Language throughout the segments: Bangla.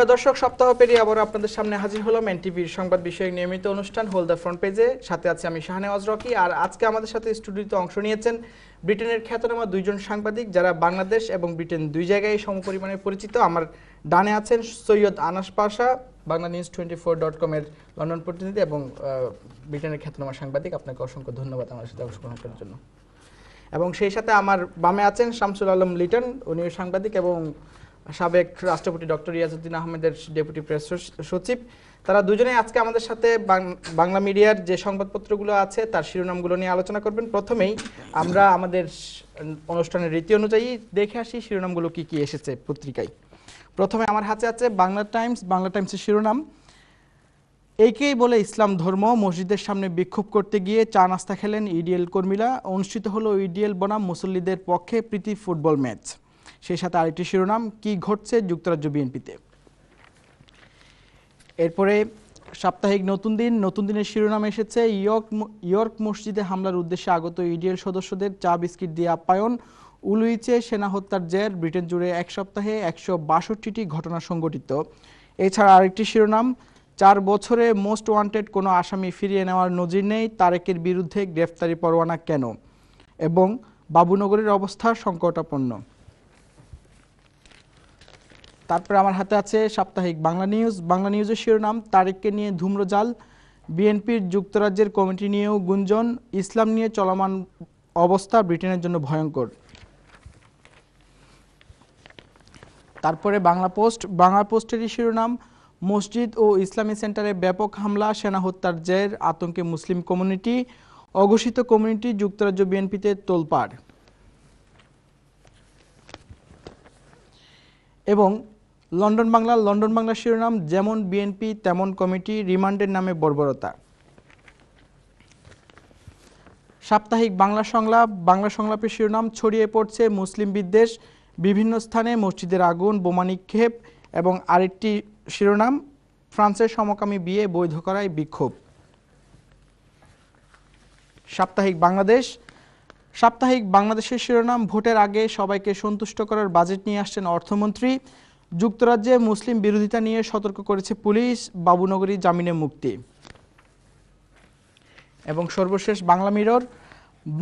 প্রিয় দর্শক সপ্তাহ পেরিয়ে আবার আপনাদের সামনে হাজির হলাম এনটিভির সংবাদ বিষয়ক নিয়মিত অনুষ্ঠান হোল দ্য ফ্রন্ট পেজে সাথে আছে আমি শাহানেওয়াজ রকি আর আজকে আমাদের সাথে স্টুডিওতে অংশ নিয়েছেন ব্রিটেনের খ্যাতনামা দুইজন সাংবাদিক যারা বাংলাদেশ এবং ব্রিটেন দুই জায়গায় সমপরিমাণে পরিচিত আমার ডানে আছেন Syed Anas Pasha Bangla news twenty four dot কমের লন্ডন প্রতিনিধি এবং ব্রিটেনের খ্যাতনামা সাংবাদিক আপনাকে অসংখ্য ধন্যবাদ আমার সাথে অংশগ্রহণ করার জন্য এবং সেই সাথে আমার বামে আছেন শামসুল আলম লিটন উনিও সাংবাদিক এবং সাবেক রাষ্ট্রপতি ডক্টর ইয়াজউদ্দিন আহমেদের ডেপুটি প্রেস সচিব তারা দুজনে আজকে আমাদের সাথে বাংলা মিডিয়ার যে সংবাদপত্রগুলো আছে তার শিরোনামগুলো নিয়ে আলোচনা করবেন প্রথমেই আমরা আমাদের অনুষ্ঠানের রীতি অনুযায়ী দেখে আসি শিরোনামগুলো কি কি এসেছে পত্রিকায় প্রথমে আমার হাতে আছে বাংলা টাইমস বাংলা টাইমসের শিরোনাম একেই বলে ইসলাম ধর্ম মসজিদের সামনে বিক্ষোভ করতে গিয়ে চা নাস্তা খেলেন ইডিএল কর্মীরা অনুষ্ঠিত হলো ইডিএল বনাম মুসল্লিদের পক্ষে প্রীতি ফুটবল ম্যাচ সেই সাথে আরেকটি শিরোনাম কি ঘটছে যুক্তরাজ্য বিএনপিতে এরপরে সাপ্তাহিক নতুন দিন নতুন দিনের শিরোনাম এসেছে ইয়র্ক ইয়র্ক মসজিদে হামলার উদ্দেশ্যে আগত ইডিএল সদস্যদের চা বিস্কিট দিয়ে আপ্যায়ন উলুইচে সেনা হত্যার জের ব্রিটেন জুড়ে এক সপ্তাহে একশো বাষট্টিটি ঘটনা সংঘটিত এছাড়া আরেকটি শিরোনাম চার বছরে মোস্ট ওয়ান্টেড কোনো আসামি ফিরিয়ে নেওয়ার নজির নেই তারেকের বিরুদ্ধে গ্রেফতারি পরোয়ানা কেন এবং বাবুনগরের অবস্থা সংকটাপন্ন তারপরে আমার হাতে আছে সাপ্তাহিক বাংলা নিউজ বাংলা নিউজের শিরোনাম তারেককে নিয়ে ধূম্রজাল বিএনপির যুক্তরাজ্যের কমিটি নিয়েও গুঞ্জন ইসলাম নিয়ে চলমান অবস্থা ব্রিটেনের জন্য ভয়ঙ্কর তারপরে বাংলা পোস্ট বাংলা পোস্টেরই শিরোনাম মসজিদ ও ইসলামী সেন্টারে ব্যাপক হামলা সেনা হত্যার জের আতঙ্কে মুসলিম কমিউনিটি অঘোষিত কমিউনিটি যুক্তরাজ্য বিএনপিতে তোলপাড় এবং লন্ডন বাংলা লন্ডন বাংলা শিরোনাম যেমন বিএনপি তেমন কমিটি রিমান্ডের নামে বর্বরতা সাপ্তাহিক বাংলা সংলাপ বাংলা সংলাপের শিরোনাম ছড়িয়ে পড়ছে মুসলিম বিদ্বেষ বিভিন্ন স্থানে মসজিদের আগুন বোমা নিক্ষেপ এবং আরেকটি শিরোনাম ফ্রান্সের সমকামী বিয়ে বৈধ করায় বিক্ষোভ সাপ্তাহিক বাংলাদেশ সাপ্তাহিক বাংলাদেশের শিরোনাম ভোটের আগে সবাইকে সন্তুষ্ট করার বাজেট নিয়ে আসছেন অর্থমন্ত্রী যুক্তরাজ্যে মুসলিম বিরোধিতা নিয়ে সতর্ক করেছে পুলিশ বাবুনগরী জামিনে মুক্তি এবং সর্বশেষ বাংলা মিরর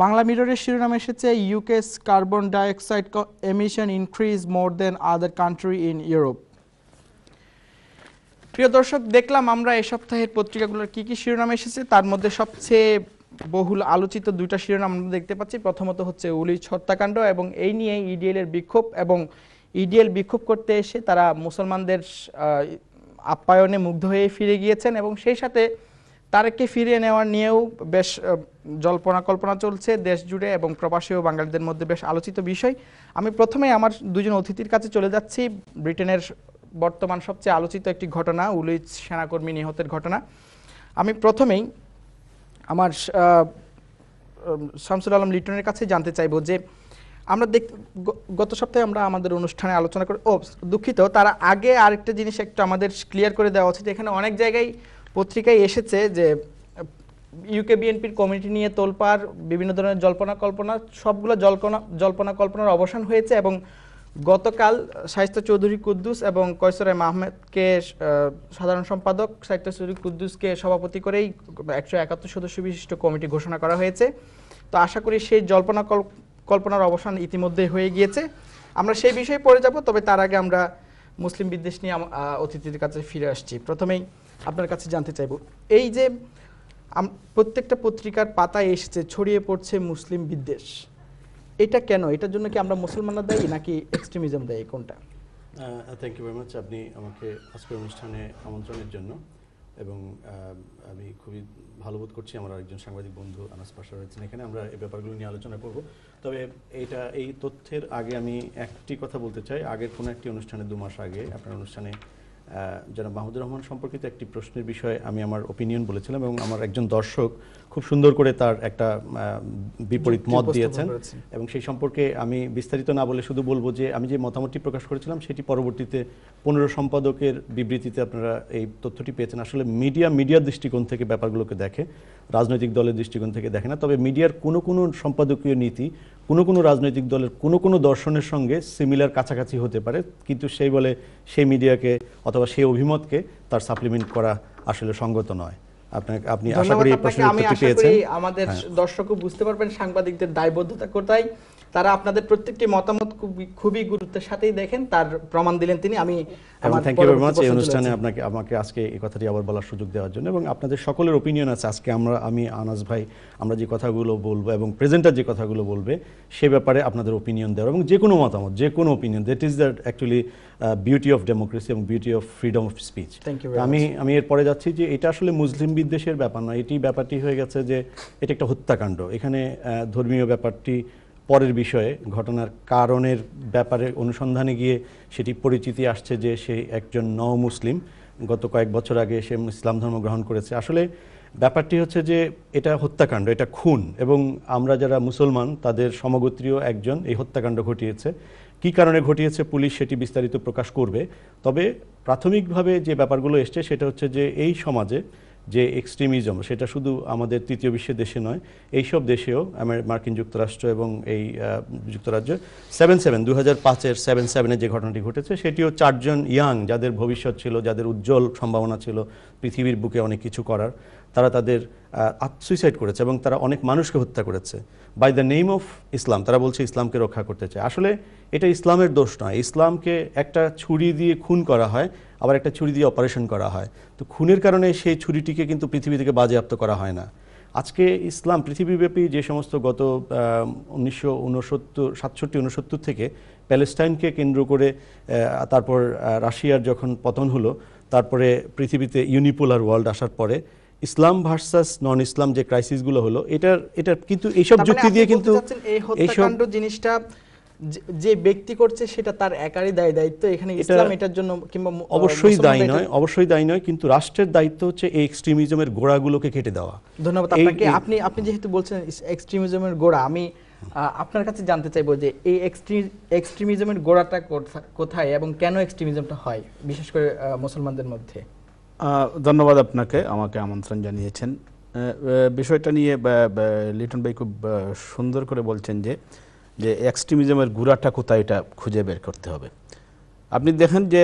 বাংলা মিররের শিরোনাম এসেছে UK's carbon dioxide emission increase more than other country in Europe প্রিয় দর্শক দেখলাম আমরা এ সপ্তাহের পত্রিকাগুলোর কি কি শিরোনাম এসেছে তার মধ্যে সবচেয়ে বহুল আলোচিত দুইটা শিরোনাম আমরা দেখতে পাচ্ছি প্রথমত হচ্ছে উলিশ হত্যাকাণ্ড এবং এই নিয়ে ইডিএল e এর বিক্ষোভ এবং ইডিএল বিক্ষোভ করতে এসে তারা মুসলমানদের আপ্যায়নে মুগ্ধ হয়ে ফিরে গিয়েছেন এবং সেই সাথে তারকে ফিরিয়ে নেওয়া নিয়েও বেশ জল্পনা কল্পনা চলছে দেশ জুড়ে এবং প্রবাসী ও বাঙালিদের মধ্যে বেশ আলোচিত বিষয় আমি প্রথমে আমার দুজন অতিথির কাছে চলে যাচ্ছি ব্রিটেনের বর্তমান সবচেয়ে আলোচিত একটি ঘটনা উলুইজ সেনাকর্মী নিহতের ঘটনা আমি প্রথমেই আমার শামসুল আলম লিটনের কাছে জানতে চাইব যে আমরা দেখ গত সপ্তাহে আমরা আমাদের অনুষ্ঠানে আলোচনা করে ও দুঃখিত তারা আগে আরেকটা জিনিস একটু আমাদের ক্লিয়ার করে দেওয়া উচিত এখানে অনেক জায়গায় পত্রিকায় এসেছে যে ইউকে বিএনপির কমিটি নিয়ে তোলপাড় বিভিন্ন ধরনের জল্পনা কল্পনা সবগুলো জল্পনা জল্পনা কল্পনার অবসান হয়েছে এবং গতকাল সাহিত্য চৌধুরী কুদ্দুস এবং কয়সর এম আহমেদকে সাধারণ সম্পাদক সাহিত্য চৌধুরী কুদ্দুসকে সভাপতি করেই একশো একাত্তর সদস্য বিশিষ্ট কমিটি ঘোষণা করা হয়েছে তো আশা করি সেই জল্পনা কল্পনার অবসান ইতিমধ্যে হয়ে গিয়েছে আমরা সেই বিষয়ে পড়ে যাব তবে তার আগে আমরা মুসলিম বিদ্বেষ নিয়ে অতিথির কাছে ফিরে আসছি প্রথমেই আপনার কাছে জানতে চাইব এই যে প্রত্যেকটা পত্রিকার পাতায় এসেছে ছড়িয়ে পড়ছে মুসলিম বিদ্বেষ এটা কেন এটার জন্য কি আমরা মুসলমানরা দেয় নাকি এক্সট্রিমিজম দেয় কোনটা থ্যাংক ইউ ভেরি মাচ আপনি আমাকে আজকের অনুষ্ঠানে আমন্ত্রণের জন্য এবং আমি খুবই ভালো বোধ করছি আমার আরেকজন সাংবাদিক বন্ধু আনাস পাশা রয়েছেন এখানে আমরা এই ব্যাপারগুলো নিয়ে আলোচনা করব তবে এটা এই তথ্যের আগে আমি একটি কথা বলতে চাই আগের কোনো একটি অনুষ্ঠানে দু মাস আগে আপনার অনুষ্ঠানে জনাব মাহমুদুর রহমান সম্পর্কিত একটি প্রশ্নের বিষয়ে আমি আমার ওপিনিয়ন বলেছিলাম এবং আমার একজন দর্শক খুব সুন্দর করে তার একটা বিপরীত মত দিয়েছেন এবং সেই সম্পর্কে আমি বিস্তারিত না বলে শুধু বলবো যে আমি যে মতামতটি প্রকাশ করেছিলাম সেটি পরবর্তীতে পনেরো সম্পাদকের বিবৃতিতে আপনারা এই তথ্যটি পেয়েছেন আসলে মিডিয়া মিডিয়ার দৃষ্টিকোণ থেকে ব্যাপারগুলোকে দেখে রাজনৈতিক দলের দৃষ্টিকোণ থেকে দেখে না তবে মিডিয়ার কোনো কোনো সম্পাদকীয় নীতি কোনো কোনো রাজনৈতিক দলের কোনো কোনো দর্শনের সঙ্গে সিমিলার কাছাকাছি হতে পারে কিন্তু সেই বলে সেই মিডিয়াকে অথবা সেই অভিমতকে তার সাপ্লিমেন্ট করা আসলে সঙ্গত নয় আপনাকে আপনি আশা করি আমাদের হ্যাঁ। দর্শকও বুঝতে পারবেন সাংবাদিকদের দায়বদ্ধতা কোথায় তারা আপনাদের প্রত্যেকটি মতামত খুবই গুরুত্বের সাথেই দেখেন তার প্রমাণ দিলেন তিনি আমি থ্যাংক ইউ ভেরি মাচ এই অনুষ্ঠানে আপনাকে আমাকে আজকে এই কথাটি আবার বলার সুযোগ দেওয়ার জন্য এবং আপনাদের সকলের ওপিনিয়ন আছে আজকে আমরা আমি আনাস ভাই আমরা যে কথাগুলো বলবো এবং প্রেজেন্টার যে কথাগুলো বলবে সে ব্যাপারে আপনাদের ওপিনিয়ন দেওয়ার এবং যে কোনো মতামত যে কোনো opinion that is that actually beauty of democracy এবং beauty of freedom of speech আমি আমি এরপরে যাচ্ছি যে এটা আসলে মুসলিম বিদ্বেষের ব্যাপার নয় এটি ব্যাপারটি হয়ে গেছে যে এটা একটা হত্যাকাণ্ড এখানে ধর্মীয় ব্যাপারটি পরের বিষয়ে ঘটনার কারণের ব্যাপারে অনুসন্ধানে গিয়ে সেটি পরিচিতি আসছে যে সে একজন ন মুসলিম গত কয়েক বছর আগে সে ইসলাম ধর্ম গ্রহণ করেছে আসলে ব্যাপারটি হচ্ছে যে এটা হত্যাকাণ্ড এটা খুন এবং আমরা যারা মুসলমান তাদের সমগোত্রীয় একজন এই হত্যাকাণ্ড ঘটিয়েছে কি কারণে ঘটিয়েছে পুলিশ সেটি বিস্তারিত প্রকাশ করবে তবে প্রাথমিকভাবে যে ব্যাপারগুলো এসছে সেটা হচ্ছে যে এই সমাজে যে এক্সট্রিমিজম সেটা শুধু আমাদের তৃতীয় বিশ্বের দেশে নয় এইসব দেশেও মার্কিন যুক্তরাষ্ট্র এবং এই যুক্তরাজ্য সেভেন সেভেন দু হাজার পাঁচের সেভেন সেভেনের যে ঘটনাটি ঘটেছে সেটিও চারজন ইয়াং যাদের ভবিষ্যৎ ছিল যাদের উজ্জ্বল সম্ভাবনা ছিল পৃথিবীর বুকে অনেক কিছু করার তারা তাদের সুইসাইড করেছে এবং তারা অনেক মানুষকে হত্যা করেছে by the name of Islam তারা বলছে ইসলামকে রক্ষা করতে চায় আসলে এটা ইসলামের দোষ নয় ইসলামকে একটা ছুরি দিয়ে খুন করা হয় আবার একটা ছুরি দিয়ে অপারেশন করা হয় তো খুনের কারণে সেই ছুরিটিকে কিন্তু পৃথিবী থেকে বাজেয়াপ্ত করা হয় না আজকে ইসলাম পৃথিবীব্যাপী যে সমস্ত গত উনিশশো উনসত্তর সাতষট্টি উনসত্তর থেকে প্যালেস্টাইনকে কেন্দ্র করে তারপর রাশিয়ার যখন পতন হলো তারপরে পৃথিবীতে ইউনিপোলার ওয়ার্ল্ড আসার পরে ইসলাম ভার্সাস নন ইসলাম যে ক্রাইসিসগুলো হলো এটার এটার কিন্তু এইসব মানে যুক্তি দিয়ে কিন্তু এইসব জিনিসটা যে ব্যক্তি করছে সেটা তার একারই দায় দায়িত্ব এখানে ইসলাম এটার জন্য কিংবা অবশ্যই দায়ী নয় অবশ্যই দায়ী নয় কিন্তু রাষ্ট্রের দায়িত্ব হচ্ছে এই এক্সট্রিমিজমের গোড়াগুলোকে কেটে দেওয়া ধন্যবাদ আপনাকে আপনি আপনি যেহেতু বলছেন এক্সট্রিমিজমের গোড়া আমি আপনার কাছে জানতে চাইবো যে এই এক্সট্রিমিজমের গোড়াটা কোথায় এবং কেন এক্সট্রিমিজমটা হয় বিশেষ করে মুসলমানদের মধ্যে ধন্যবাদ আপনাকে আমাকে আমন্ত্রণ জানিয়েছেন বিষয়টা নিয়ে লিটন ভাই খুব সুন্দর করে বলছেন যে যে এক্সট্রিমিজমের গুড়াটা কোথায় এটা খুঁজে বের করতে হবে আপনি দেখেন যে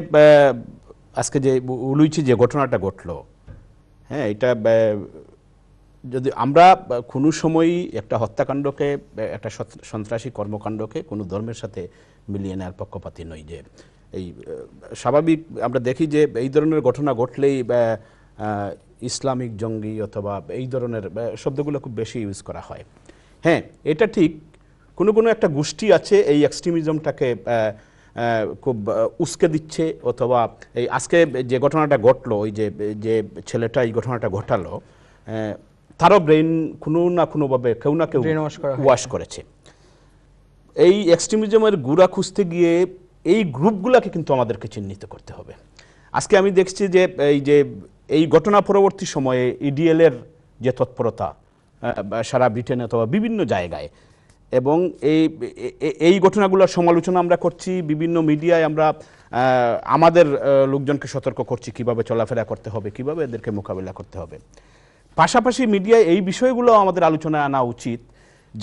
আজকে যে উলুইচি যে ঘটনাটা ঘটল হ্যাঁ এটা যদি আমরা কোনো সময়ই একটা হত্যাকাণ্ডকে একটা সন্ত্রাসী কর্মকাণ্ডকে কোনো ধর্মের সাথে মিলিয়ে নেওয়ার পক্ষপাতি নই যে এই স্বাভাবিক আমরা দেখি যে এই ধরনের ঘটনা ঘটলেই ইসলামিক জঙ্গি অথবা এই ধরনের শব্দগুলো খুব বেশি ইউজ করা হয় হ্যাঁ এটা ঠিক কোনো কোনো একটা গোষ্ঠী আছে এই এক্সট্রিমিজমটাকে খুব উস্কে দিচ্ছে অথবা এই আজকে যে ঘটনাটা ঘটলো ওই যে যে ছেলেটা এই ঘটনাটা ঘটালো তারও ব্রেন কোনো না কোনোভাবে কেউ না কেউ ওয়াশ করেছে এই এক্সট্রিমিজমের গুড়া খুঁজতে গিয়ে এই গ্রুপগুলোকে কিন্তু আমাদেরকে চিহ্নিত করতে হবে আজকে আমি দেখছি যে এই যে এই ঘটনা পরবর্তী সময়ে ইডিএলের e যে তৎপরতা সারা ব্রিটেন অথবা বিভিন্ন জায়গায় এবং এই এই ঘটনাগুলোর সমালোচনা আমরা করছি বিভিন্ন মিডিয়ায় আমরা আমাদের লোকজনকে সতর্ক করছি কিভাবে চলাফেরা করতে হবে কিভাবে এদেরকে মোকাবিলা করতে হবে পাশাপাশি মিডিয়ায় এই বিষয়গুলো আমাদের আলোচনা আনা উচিত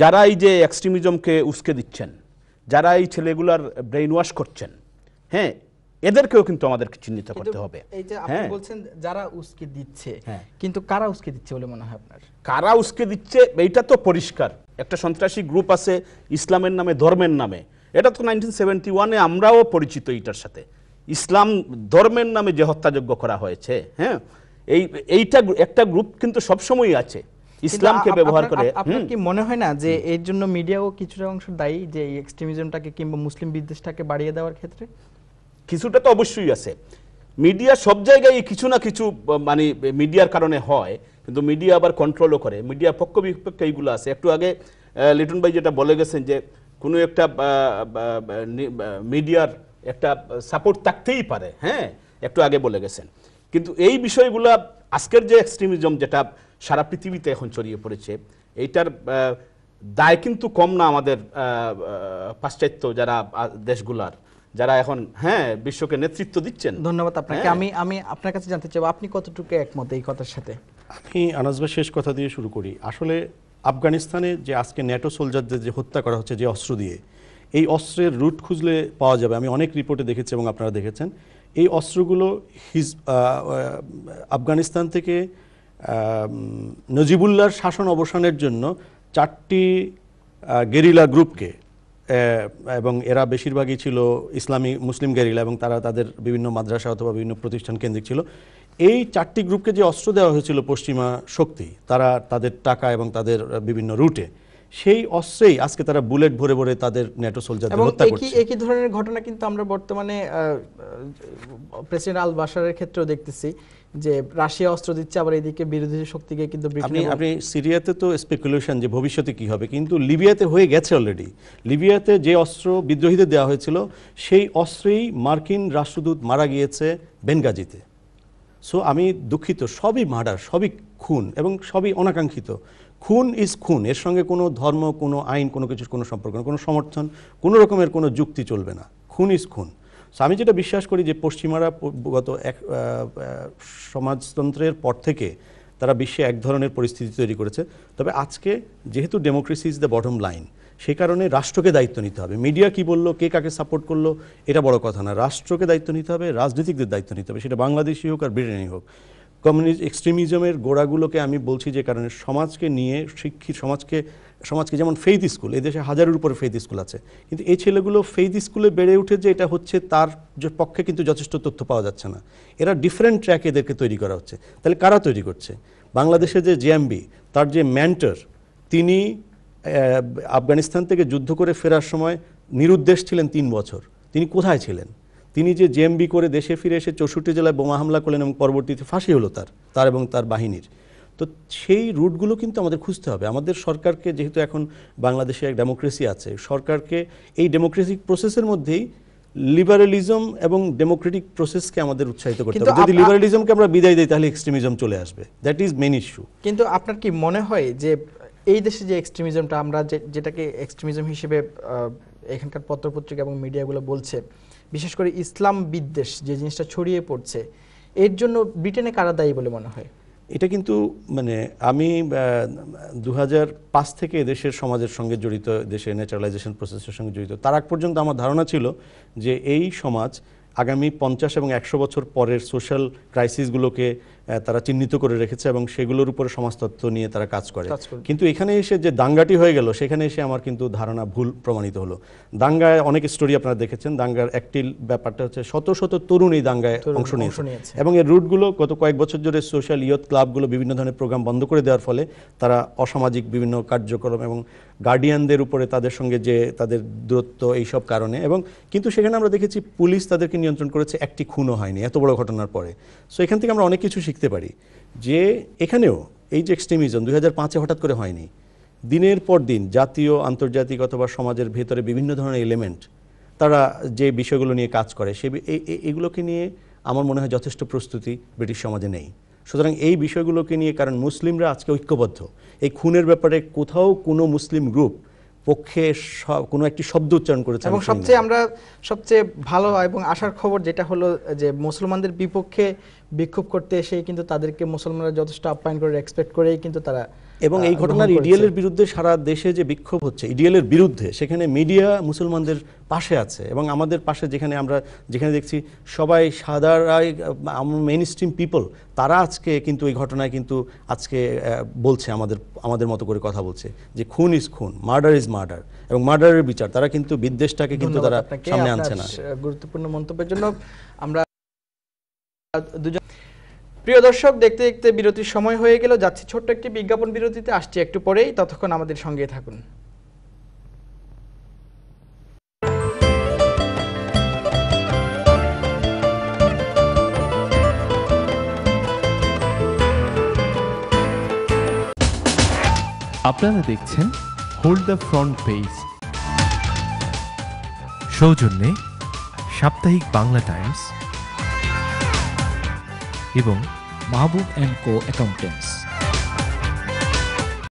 যারা এই যে এক্সট্রিমিজমকে উস্কে দিচ্ছেন যারা এই ছেলেগুলার ব্রেইন ওয়াশ করছেন হ্যাঁ এদেরকেও কিন্তু আমাদেরকে চিহ্নিত করতে হবে এই যে আপনি হ্যাঁ। বলছেন যারা উস্কে দিচ্ছে হ্যাঁ। কিন্তু কারা উস্কে দিচ্ছে বলে মনে হয় আপনার কারা উস্কে দিচ্ছে এইটা তো পরিষ্কার একটা সন্ত্রাসী গ্রুপ আছে ইসলামের নামে ধর্মের নামে এটা তো নাইনটিন সেভেন্টি ওয়ানে আমরাও পরিচিত এইটার সাথে ইসলাম ধর্মের নামে যে হত্যাযোগ্য করা হয়েছে হ্যাঁ এই এইটা একটা গ্রুপ কিন্তু সবসময়ই আছে ইসলামকে ব্যবহার করে আপনার কি মনে হয় না যে এর জন্য মিডিয়াও কিছুটা অংশ দায়ী যে এই এক্সট্রিমিজমটাকে কিংবা মুসলিম বিদ্বেষটাকে বাড়িয়ে দেওয়ার ক্ষেত্রে কিছুটা তো অবশ্যই আছে মিডিয়া সব জায়গায় কিছু না কিছু মানে মিডিয়ার কারণে হয় কিন্তু মিডিয়া আবার কন্ট্রোলও করে মিডিয়া পক্ষ বিপক্ষে এইগুলো আছে একটু আগে লিটন ভাই যেটা বলে গেছেন যে কোনো একটা মিডিয়ার একটা সাপোর্ট থাকতেই পারে হ্যাঁ একটু আগে বলে গেছেন কিন্তু এই বিষয়গুলো আজকের যে এক্সট্রিমিজম যেটা সারা পৃথিবীতে এখন ছড়িয়ে পড়েছে এইটার দায় কিন্তু কম না আমাদের পাশ্চাত্য যারা দেশগুলার যারা এখন হ্যাঁ বিশ্বকে নেতৃত্ব দিচ্ছেন ধন্যবাদ আপনাকে হ্যাঁ। আমি আমি আপনার কাছে জানতে চাই আপনি কতটুকু একমত এই কথার সাথে আমি আনাজবা শেষ কথা দিয়ে শুরু করি আসলে আফগানিস্তানে যে আজকে ন্যাটো সোলজারদের যে হত্যা করা হচ্ছে যে অস্ত্র দিয়ে এই অস্ত্রের রুট খুঁজলে পাওয়া যাবে আমি অনেক রিপোর্টে দেখেছি এবং আপনারা দেখেছেন এই অস্ত্রগুলো হিজ আফগানিস্তান থেকে নজিবুল্লার শাসন অবসানের জন্য চারটি গেরিলা গ্রুপকে এবং এরা বেশিরভাগই ছিল ইসলামী মুসলিম গেরিলা এবং তারা তাদের বিভিন্ন মাদ্রাসা অথবা বিভিন্ন প্রতিষ্ঠান কেন্দ্রিক ছিল এই চারটি গ্রুপকে যে অস্ত্র দেওয়া হয়েছিল পশ্চিমা শক্তি তারা তাদের টাকা এবং তাদের বিভিন্ন রুটে সেই অস্ত্রেই আজকে তারা বুলেট ভরে ভরে তাদের ন্যাটো সোলজারদের হত্যা করছে একই ধরনের ঘটনা কিন্তু আমরা বর্তমানে প্রেসিডেন্ট আল বাশারের ক্ষেত্রেও দেখতেছি যে রাশিয়া অস্ত্র দিচ্ছে আবার এদিকে বিরোধী শক্তিকে কিন্তু আপনি আপনি সিরিয়াতে তো স্পেকুলেশন যে ভবিষ্যতে কি হবে কিন্তু লিবিয়াতে হয়ে গেছে অলরেডি লিবিয়াতে যে অস্ত্র বিদ্রোহীদের দেওয়া হয়েছিল সেই অস্ত্রেই মার্কিন রাষ্ট্রদূত মারা গিয়েছে বেনগাজিতে সো আমি দুঃখিত সবই মার্ডার সবই খুন এবং সবই অনাকাঙ্ক্ষিত খুন ইজ খুন এর সঙ্গে কোনো ধর্ম কোনো আইন কোনো কিছুর কোনো সম্পর্ক কোনো সমর্থন কোনো রকমের কোনো যুক্তি চলবে না খুন ইজ খুন সো আমি যেটা বিশ্বাস করি যে পশ্চিমারা গত এক সমাজতন্ত্রের পর থেকে তারা বিশ্বে এক ধরনের পরিস্থিতি তৈরি করেছে তবে আজকে যেহেতু democracy is the bottom line সেই কারণে রাষ্ট্রকে দায়িত্ব নিতে হবে মিডিয়া কি বললো কে কাকে সাপোর্ট করলো এটা বড় কথা না রাষ্ট্রকে দায়িত্ব নিতে হবে রাজনীতিকদের দায়িত্ব নিতে হবে সেটা বাংলাদেশি হোক আর ব্রিটেনই হোক কমিউনিস্ট এক্সট্রিমিজমের গোড়াগুলোকে আমি বলছি যে কারণে সমাজকে নিয়ে শিক্ষিত সমাজকে সমাজকে যেমন ফেইথ স্কুল এদেশে হাজারের উপরে ফেইথ স্কুল আছে কিন্তু এই ছেলেগুলো ফেইথ স্কুলে বেড়ে উঠে যে এটা হচ্ছে তার পক্ষে কিন্তু যথেষ্ট তথ্য পাওয়া যাচ্ছে না এরা ডিফারেন্ট ট্র্যাক এদেরকে তৈরি করা হচ্ছে তাহলে কারা তৈরি করছে বাংলাদেশে যে জিএমবি তার যে ম্যান্টার তিনি আফগানিস্তান থেকে যুদ্ধ করে ফেরার সময় নিরুদ্দেশ ছিলেন তিন বছর তিনি কোথায় ছিলেন তিনি যে জেএমবি করে দেশে ফিরে এসে চৌষট্টি জেলায় বোমা হামলা করলেন এবং পরবর্তীতে ফাঁসি হলো তার তার এবং তার বাহিনীর তো সেই রুটগুলো কিন্তু আমাদের খুঁজতে হবে আমাদের সরকারকে যেহেতু এখন বাংলাদেশে এক ডেমোক্রেসি আছে সরকারকে এই ডেমোক্রেসিক প্রসেসের মধ্যেই লিবারেলিজম এবং ডেমোক্রেটিক প্রসেসকে আমাদের উৎসাহিত করতে হবে যদি লিবারেলিজমকে আমরা বিদায় দিই তাহলে এক্সট্রিমিজম চলে আসবে দ্যাট ইজ মেন ইস্যু কিন্তু আপনার কি মনে হয় যে এই দেশে যে এক্সট্রিমিজমটা আমরা যেটাকে এক্সট্রিমিজম হিসেবে এখানকার পত্রপত্রিকা এবং মিডিয়াগুলো বলছে বিশেষ করে ইসলাম বিদ্বেষ যে জিনিসটা ছড়িয়ে পড়ছে এর জন্য ব্রিটেনে কারা দায়ী বলে মনে হয় এটা কিন্তু মানে আমি দু থেকে দেশের সমাজের সঙ্গে জড়িত দেশের ন্যাচারালাইজেশন প্রসেসের সঙ্গে জড়িত তার আগ পর্যন্ত আমার ধারণা ছিল যে এই সমাজ আগামী পঞ্চাশ এবং একশো বছর পরের সোশ্যাল ক্রাইসিসগুলোকে তারা চিহ্নিত করে রেখেছে এবং সেগুলোর উপরে সমাজতত্ত্ব নিয়ে তারা কাজ করে কিন্তু এখানে এসে যে দাঙ্গাটি হয়ে গেল সেখানে এসে আমার কিন্তু ধারণা ভুল প্রমাণিত হলো দাঙ্গায় অনেক স্টোরি আপনারা দেখেছেন দাঙ্গার একটি ব্যাপারটা হচ্ছে শত শত তরুণ এই দাঙ্গায় অংশ নিয়েছে এবং এর রুটগুলো গত কয়েক বছর ধরে সোশ্যাল ইয়থ ক্লাবগুলো বিভিন্ন ধরনের প্রোগ্রাম বন্ধ করে দেওয়ার ফলে তারা অসামাজিক বিভিন্ন কার্যক্রম এবং গার্ডিয়ানদের উপরে তাদের সঙ্গে যে তাদের দূরত্ব এইসব কারণে এবং কিন্তু সেখানে আমরা দেখেছি পুলিশ তাদেরকে নিয়ন্ত্রণ করেছে একটি খুনও হয়নি এত বড় ঘটনার পরে সো এখান থেকে আমরা অনেক কিছু শিখতে দেখতে পারি যে এখানেও এই যে এক্সট্রিমিজম দুই হাজার পাঁচে হঠাৎ করে হয়নি দিনের পর দিন জাতীয় আন্তর্জাতিক অথবা সমাজের ভেতরে বিভিন্ন ধরনের এলিমেন্ট তারা যে বিষয়গুলো নিয়ে কাজ করে সে এগুলোকে নিয়ে আমার মনে হয় যথেষ্ট প্রস্তুতি ব্রিটিশ সমাজে নেই সুতরাং এই বিষয়গুলোকে নিয়ে কারণ মুসলিমরা আজকে ঐক্যবদ্ধ এই খুনের ব্যাপারে কোথাও কোনো মুসলিম গ্রুপ পক্ষে কোনো একটি শব্দ উচ্চারণ করেছে এবং সবচেয়ে আমরা সবচেয়ে ভালো এবং আশার খবর যেটা হলো যে মুসলমানদের বিপক্ষে বিক্ষোভ করতে এসে কিন্তু তাদেরকে মুসলমানরা যথেষ্ট আপ্যায়ন করে এক্সপেক্ট করেই কিন্তু তারা এবং এই ঘটনার ইডিএল এর বিরুদ্ধে সারা দেশে যে বিক্ষোভ হচ্ছে ইডিএল এর বিরুদ্ধে সেখানে মিডিয়া মুসলমানদের পাশে আছে এবং আমাদের পাশে যেখানে আমরা যেখানে দেখছি সবাই সাধারণ মেন স্ট্রিম পিপল তারা আজকে কিন্তু এই ঘটনায় কিন্তু আজকে বলছে আমাদের আমাদের মতো করে কথা বলছে যে খুন ইজ খুন মার্ডার ইজ মার্ডার এবং মার্ডারের বিচার তারা কিন্তু বিদ্বেষটাকে কিন্তু তারা সামনে আনছে না গুরুত্বপূর্ণ মন্তব্যের জন্য আমরা দুজন প্রিয় দর্শক দেখতে দেখতে বিরতির সময় হয়ে গেল যাচ্ছি ছোট্ট একটি বিজ্ঞাপন বিরতিতে আসছি একটু পরেই ততক্ষণ আমাদের সঙ্গে থাকুন আপনারা দেখছেন হোল্ড দ্য ফ্রন্ট পেজ সৌজন্যে সাপ্তাহিক বাংলা টাইমস এবং মাহবুব অ্যান্ড কো অ্যাকাউন্টেন্টস